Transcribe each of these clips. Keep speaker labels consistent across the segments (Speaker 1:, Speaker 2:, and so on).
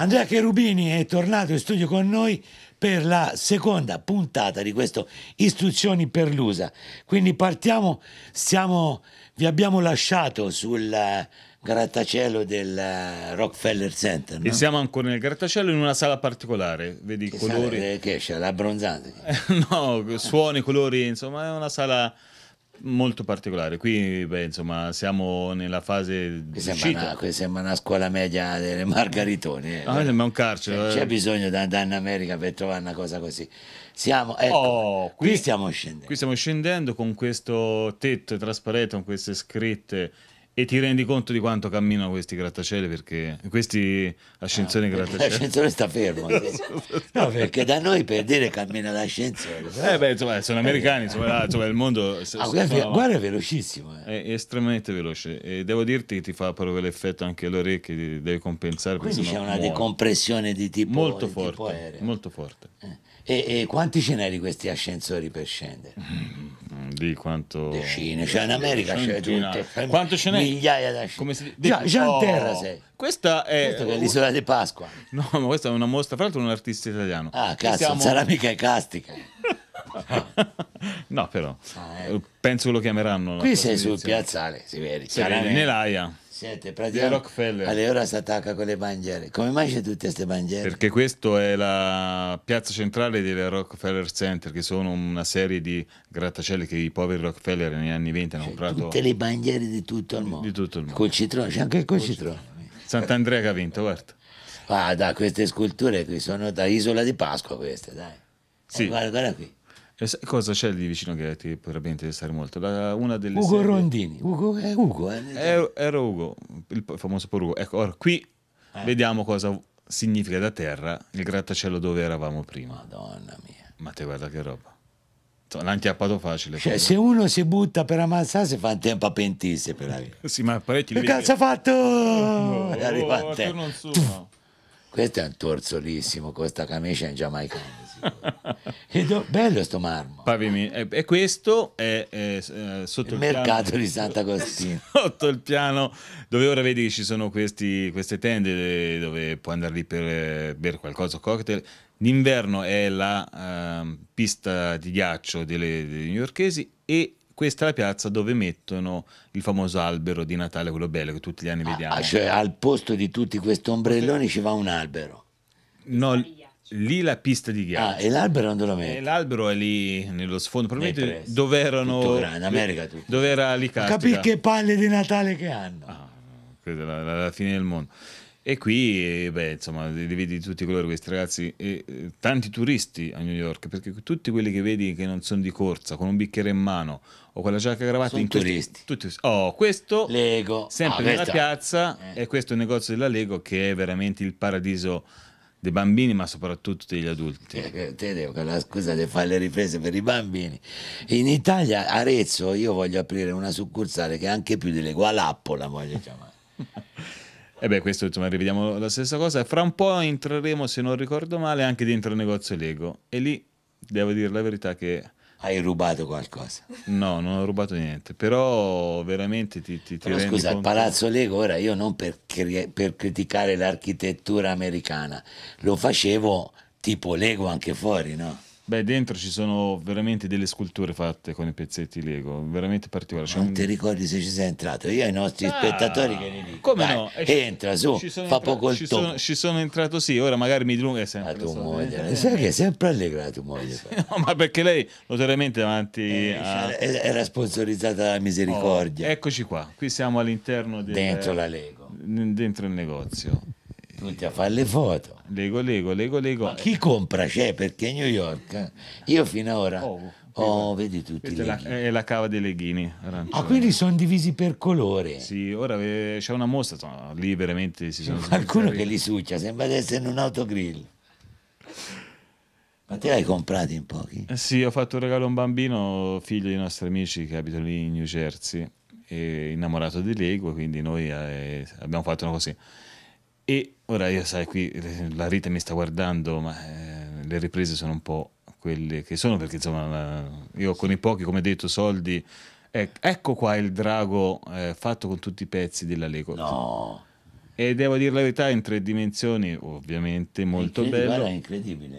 Speaker 1: Andrea Cherubini è tornato in studio con noi per la seconda puntata di questo Istruzioni per l'USA. Quindi partiamo, stiamo, vi abbiamo lasciato sul grattacielo del Rockefeller Center. No? E siamo ancora nel grattacielo in una sala particolare, vedi i colori. Sale, che c'è, l'abbronzante? no, suoni, colori, insomma è una sala molto particolare. Qui, beh, insomma, siamo nella fase di sembra, una, qui una scuola media delle Margaritone. Eh. Ah, sembra un carcere. C'è, eh. bisogno di andare in America per trovare una cosa così. Siamo, ecco, oh, qui, qui, stiamo scendendo. Qui stiamo scendendo con questo tetto trasparente, con queste scritte e ti rendi conto di quanto camminano questi grattacieli perché questi ascensori ah, grattacieli? L'ascensore sta fermo. no, perché da noi per dire cammina l'ascensore. Eh beh, insomma, sono americani, insomma, insomma il mondo... Ah, guarda, guarda, è velocissimo. Eh. È estremamente veloce e devo dirti che ti fa proprio l'effetto anche alle orecchie, devi compensare. Quindi c'è una muore. decompressione di tipo Molto di forte, tipo molto forte. Eh. E, e, quanti ce n'hai di questi ascensori per scendere? Mm. lì quanto... Decine, cioè in America c'è tutto Quanto ce n'è? Migliaia da Come si dice? Già, Gian oh, Terrase. Questa è... Questa è l'isola di Pasqua. No, ma questa è una mostra, fra l'altro un artista italiano. Ah, cazzo, siamo... non sarà mica castica. no, però. Ah, ecco. Penso lo chiameranno. Qui sei sul piazzale, si vede. Sarà nell'aia. Siete praticamente Rockefeller. Allora si attacca con le bandiere. Come mai c'è tutte queste bandiere? Perché questa è la piazza centrale del Rockefeller Center, che sono una serie di grattacieli che i poveri Rockefeller negli anni 20 hanno cioè, comprato. Tutte le bandiere di tutto il mondo. Di tutto il mondo. Col citrone, c'è anche il col citrone. Sant'Andrea che ha vinto, guarda. Ah, queste sculture qui sono da Isola di Pasqua queste, dai. Sì. Eh, guarda, guarda qui cosa c'è lì vicino che ti potrebbe interessare molto? La, una delle Ugo serie... Rondini, Ugo è Ugo. È, eh, era Ugo, il famoso Porugo. Ecco, ora qui eh. vediamo cosa significa da terra il grattacielo dove eravamo prima. Madonna mia. Ma te guarda che roba. L'antiappato facile. Cioè, se uno si butta per ammazzare, si fa un tempo a pentirsi per sì, ma parecchi Che cazzo ha fatto? Oh, Arriva oh, a te. Questo è un torzolissimo, questa camicia in giamaicano do... Bello sto marmo. Pavimento. E questo è, è, è eh, sotto il, il mercato piano... di Sant'Agostino. sotto il piano dove ora vedi che ci sono questi, queste tende dove puoi andare lì per eh, bere qualcosa, cocktail. D'inverno è la uh, pista di ghiaccio delle, dei newyorkesi e questa è la piazza dove mettono il famoso albero di Natale, quello bello che tutti gli anni ah, vediamo. Ah, cioè al posto di tutti questi ombrelloni ci va un albero. No, lì la pista di ghiaccio. Ah, e l'albero non lo l'albero è lì nello sfondo, probabilmente dove erano... in America tutto. Dove era lì Capì che palle di Natale che hanno. Ah, questa la, la, la fine del mondo. E qui, eh, beh, insomma, li vedi tutti i colori questi ragazzi, e, eh, tanti turisti a New York, perché tutti quelli che vedi che non sono di corsa, con un bicchiere in mano o con la giacca cravatta, sono in turisti. Questi, tutti, oh, questo Lego. sempre ah, nella piazza eh. e questo è il negozio della Lego che è veramente il paradiso dei bambini ma soprattutto degli adulti. Eh, eh, Tedeo, con la scusa di fare le riprese per i bambini. In Italia, Arezzo, io voglio aprire una succursale che è anche più delle Gualappola, voglio chiamare. E beh, questo insomma rivediamo la stessa cosa. Fra un po' entreremo, se non ricordo male, anche dentro il negozio Lego. E lì devo dire la verità che hai rubato qualcosa. No, non ho rubato niente, però veramente ti, ti, ti Scusa, conto... il Palazzo Lego ora io non per, per, criticare l'architettura americana, lo facevo tipo Lego anche fuori, no? Beh, dentro ci sono veramente delle sculture fatte con i pezzetti Lego, veramente particolari. Non un... ti ricordi se ci sei entrato? Io ai nostri ah, spettatori che li dico. Come Vai, no? Eh, entra su, fa entra... poco il ci sono, ci sono entrato sì, ora magari mi dilunga sempre. La tua moglie, eh. sai che è sempre allegra la tua moglie. no, ma perché lei notoriamente davanti eh, a... Era sponsorizzata dalla misericordia. Oh, eccoci qua, qui siamo all'interno del... Dentro la Lego. Dentro il negozio tutti a fare le foto. Lego, Lego, Lego, Lego. Ma chi compra c'è? Perché New York, eh? io finora ho, ora... Oh. Oh, vedi tutti. È la, è la, cava dei leghini. Arancione. Ah, quindi sono divisi per colore. Sì, ora eh, c'è una mostra, insomma, lì veramente si sono... Qualcuno che li succia, sembra di essere in un autogrill. Ma te l'hai comprato in pochi? Eh sì, ho fatto un regalo a un bambino, figlio di nostri amici che abitano lì in New Jersey, e innamorato di Lego, quindi noi eh, abbiamo fatto una cosa così e ora io sai, qui eh, la Rita mi sta guardando, ma eh, le riprese sono un po' quelle che sono, perché insomma io con i pochi, come detto, soldi... Eh, ecco qua il drago eh, fatto con tutti i pezzi della Lego. No. E devo dire la verità, in tre dimensioni, ovviamente, molto bello.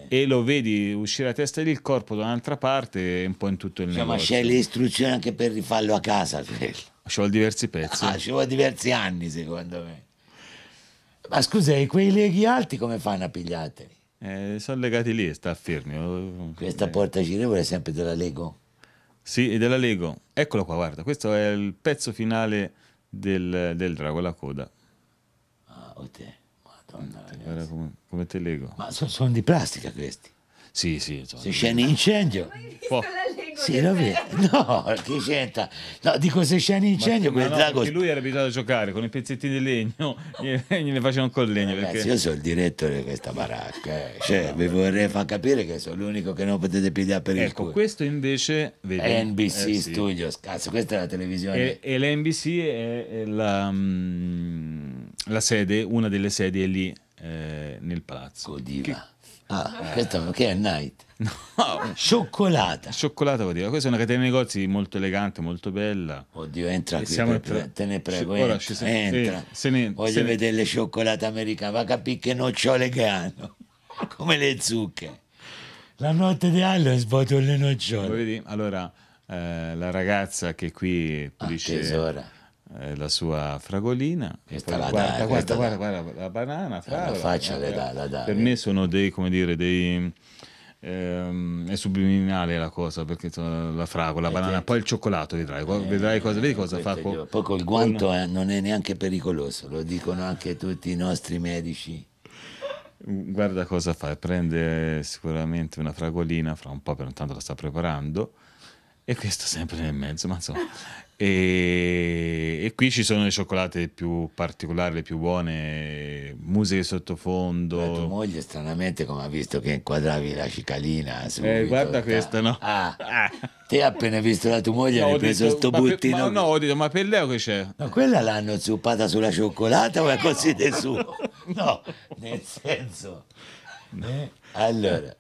Speaker 1: E lo vedi uscire a testa lì, il corpo da un'altra parte e un po' in tutto il cioè, negozio. Ma c'è le istruzioni anche per rifarlo a casa. Ci vuole diversi pezzi. Ah, ci vuole diversi anni, secondo me. Ma scusa, quei leghi alti come fanno a pigliarteli? Eh, sono legati lì, e sta fermi. Questa porta girevole è sempre della Lego? Sì, è della Lego. Eccolo qua, guarda, questo è il pezzo finale del, del drago alla coda. Ah, o oh te. Madonna, ragazzi. Guarda come, come te Lego. Ma so, sono di plastica questi? Sì, sì. Sono Se scende incendio... Hai visto la Lego? sì, lo vedo. No, che c'entra? No, dico se c'è un incendio, ma, ma drago... Lui era abituato a giocare con i pezzettini di legno, gliene facevano col legno. Eh, ragazzi, perché... io sono il direttore di questa baracca, eh. cioè, no, vi vorrei far capire che sono l'unico che non potete pigliare per ecco, il culo. Ecco, questo invece... Vedi, NBC eh, sì. Studios, cazzo, questa è la televisione. E, e l'NBC è, è la, mh, mm, la, sede, una delle sedi è lì eh, nel palazzo. Godiva. Che Ah, aspetta, eh. che è night? No. Cioccolata. Cioccolata vuol dire. Questa è una catena di negozi molto elegante, molto bella. Oddio, entra qui, siamo per, pre- te ne prego, entra. Ci siamo, entra. Eh, se ne, Voglio se vedere ne... le cioccolate americane, va a capire che nocciole che hanno, come le zucche. La notte di Allo sbotto le nocciole. Allora, eh, la ragazza che qui pulisce... Ah, tesora eh, la sua fragolina e guarda, guarda, guarda, guarda, guarda, la banana fravola, eh, la faccia le dà, la dà, per me sono dei come dire dei ehm, è subliminale la cosa perché la fragola, la eh, banana, certo. poi il cioccolato vedrai, eh, vedrai cosa, vedi cosa fa. Co- poi col guanto con... eh, non è neanche pericoloso, lo dicono anche tutti i nostri medici. Guarda cosa fa, prende sicuramente una fragolina, fra un po' per un tanto la sta preparando e questo sempre nel mezzo, ma insomma e, e, qui ci sono le cioccolate più particolari, le più buone, musiche sottofondo. La tua moglie, stranamente, come ha visto che inquadravi la cicalina, eh, guarda questa, no? Ah, ah. Te appena visto la tua moglie no, hai preso sto buttino. Per, no, ho detto, ma per Leo che c'è? Ma quella l'hanno zuppata sulla cioccolata o è così del suo? No, nel senso. No. Eh? Allora,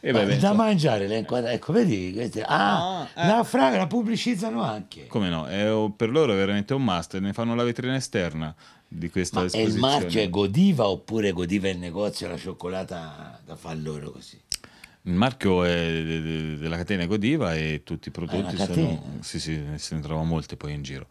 Speaker 1: e beh, da mangiare le inquadrature, ecco vedi, queste... ah, ah, eh. la fraga la pubblicizzano anche. Come no, è, per loro è veramente un must, ne fanno la vetrina esterna di questa Ma esposizione. il marchio è Godiva oppure Godiva il negozio, la cioccolata da far loro così? Il marchio è della catena Godiva e tutti i ah, prodotti sono... Sì, sì, se ne trovano molte poi in giro.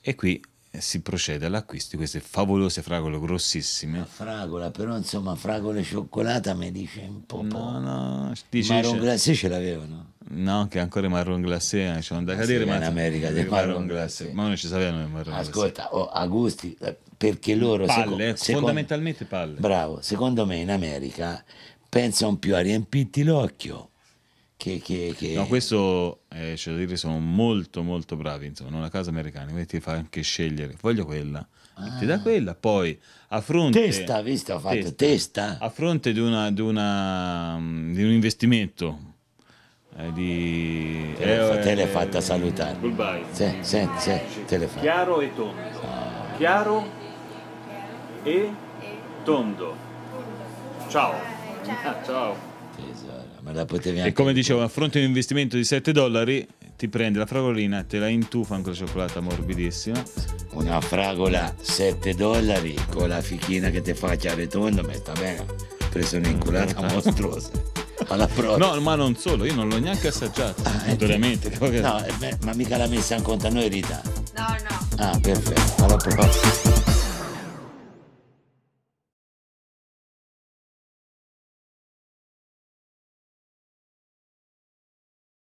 Speaker 1: E qui si procede all'acquisto di queste favolose fragole grossissime. La fragola, però insomma, fragole cioccolata mi dice un po'. No, no, dice, marron glacé ce l'avevano. No, che ancora i marron glacé eh, ci sono da ah, cadere, ma in America del marron, marron glacé. glacé. Ma noi ci sapevano il marron Ascolta, glacé. Ascolta, oh, a gusti, eh, perché loro... Palle, seco- eh, seco- fondamentalmente palle. Bravo, secondo me in America pensano più a riempirti l'occhio che, che, che... No, questo eh, c'è da dire, sono molto molto bravi, insomma, una casa americana, quindi ti fa anche scegliere, voglio quella, ah. ti dà ah. quella, poi a fronte... Testa, visto, ho fatto testa. testa. A fronte di, una, di, una, mm, di un investimento eh, di... Te l'hai, eh, te l'hai fatta salutare. Goodbye. Sì, sì, sì, te l'hai fatta. Chiaro e tondo. Ah. Chiaro e tondo. Ciao. Ciao. Ah, ciao. Difesa, e come dicevo, a fronte di un investimento di 7 dollari, ti prendi la fragolina, te la intufa con la cioccolata morbidissima. Una fragola 7 dollari con la fichina che ti fa chiare tondo, ma sta bene. preso un'inculata mm, mostruosa. Alla prova. No, ma non solo, io non l'ho neanche assaggiata. Ah, eh, naturalmente. Eh, no, eh, ma mica l'ha messa in conto a noi Rita. No, no. Ah, perfetto. Alla prossima.